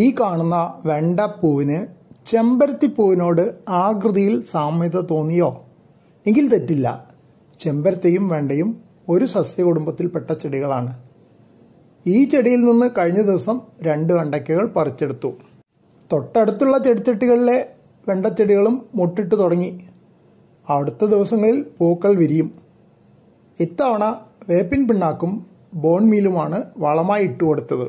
ഈ കാണുന്ന വെണ്ടപ്പൂവിന് ചെമ്പരത്തിപ്പൂവിനോട് ആകൃതിയിൽ സാമ്യത തോന്നിയോ എങ്കിൽ തെറ്റില്ല ചെമ്പരത്തിയും വെണ്ടയും ഒരു സസ്യകുടുംബത്തിൽപ്പെട്ട ചെടികളാണ് ഈ ചെടിയിൽ നിന്ന് കഴിഞ്ഞ ദിവസം രണ്ട് വെണ്ടയ്ക്കകൾ പറിച്ചെടുത്തു തൊട്ടടുത്തുള്ള ചെടിച്ചട്ടികളിലെ വെണ്ടച്ചെടികളും മുട്ടിട്ട് തുടങ്ങി അടുത്ത ദിവസങ്ങളിൽ പൂക്കൾ വിരിയും ഇത്തവണ വേപ്പിൻ പിണ്ണാക്കും ബോൺമീലുമാണ് വളമായി ഇട്ടുകൊടുത്തത്